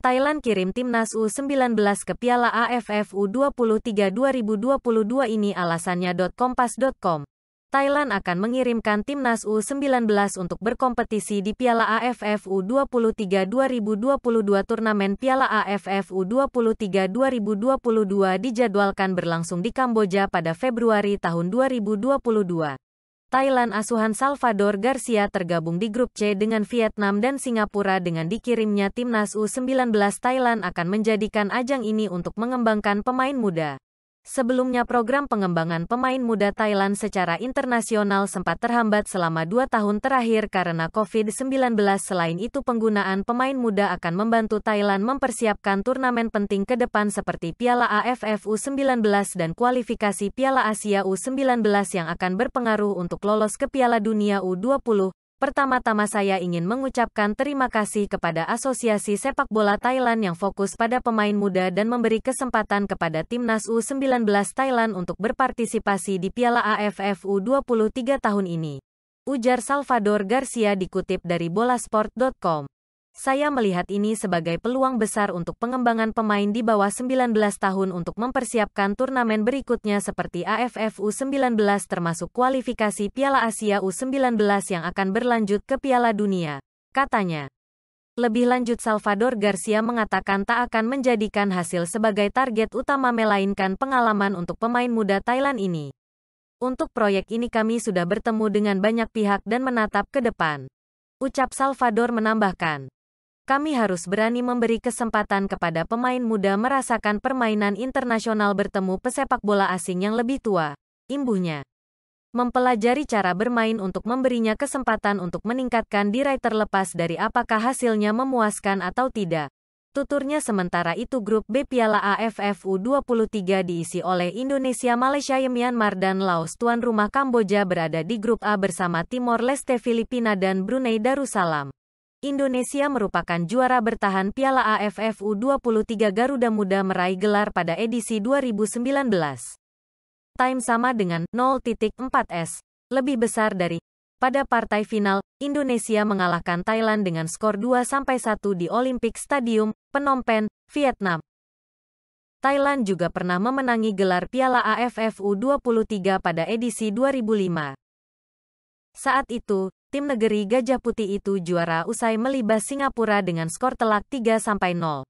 Thailand kirim timnas U19 ke Piala AFF U23 2022 ini alasannya. .kompas.com. Thailand akan mengirimkan timnas U19 untuk berkompetisi di Piala AFF U23 2022 turnamen Piala AFF U23 2022 dijadwalkan berlangsung di Kamboja pada Februari tahun 2022. Thailand asuhan Salvador Garcia tergabung di grup C dengan Vietnam dan Singapura dengan dikirimnya timnas U19 Thailand akan menjadikan ajang ini untuk mengembangkan pemain muda. Sebelumnya program pengembangan pemain muda Thailand secara internasional sempat terhambat selama dua tahun terakhir karena COVID-19. Selain itu penggunaan pemain muda akan membantu Thailand mempersiapkan turnamen penting ke depan seperti Piala AFF U19 dan kualifikasi Piala Asia U19 yang akan berpengaruh untuk lolos ke Piala Dunia U20. Pertama-tama saya ingin mengucapkan terima kasih kepada Asosiasi Sepak Bola Thailand yang fokus pada pemain muda dan memberi kesempatan kepada timnas U19 Thailand untuk berpartisipasi di Piala AFF U23 tahun ini. Ujar Salvador Garcia dikutip dari bolasport.com. Saya melihat ini sebagai peluang besar untuk pengembangan pemain di bawah 19 tahun untuk mempersiapkan turnamen berikutnya seperti AFF U19 termasuk kualifikasi Piala Asia U19 yang akan berlanjut ke Piala Dunia, katanya. Lebih lanjut Salvador Garcia mengatakan tak akan menjadikan hasil sebagai target utama melainkan pengalaman untuk pemain muda Thailand ini. Untuk proyek ini kami sudah bertemu dengan banyak pihak dan menatap ke depan. Ucap Salvador menambahkan kami harus berani memberi kesempatan kepada pemain muda merasakan permainan internasional bertemu pesepak bola asing yang lebih tua, imbuhnya. Mempelajari cara bermain untuk memberinya kesempatan untuk meningkatkan diri terlepas dari apakah hasilnya memuaskan atau tidak. Tuturnya sementara itu grup B Piala AFF U23 diisi oleh Indonesia, Malaysia, Myanmar dan Laos. Tuan rumah Kamboja berada di grup A bersama Timor Leste, Filipina dan Brunei Darussalam. Indonesia merupakan juara bertahan Piala AFF U23 Garuda Muda meraih gelar pada edisi 2019. Time sama dengan 0.4S, lebih besar dari pada partai final, Indonesia mengalahkan Thailand dengan skor 2-1 di Olympic Stadium, Phnom Penh, Vietnam. Thailand juga pernah memenangi gelar Piala AFF U23 pada edisi 2005. Saat itu, tim negeri Gajah Putih itu juara usai melibas Singapura dengan skor telak 3-0.